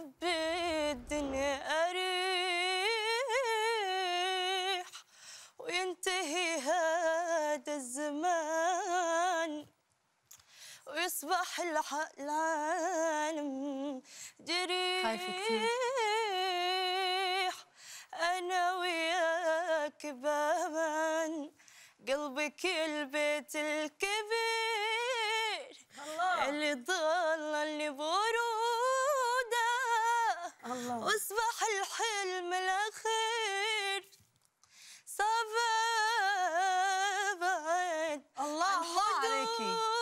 بالدنيا أريح وينتهي هذا الزمان ويصبح العالم جريح أنا وياك بابان قلبك البيت الكبير الله. أصبح الحلم الأخير صبابت الله الله عليكي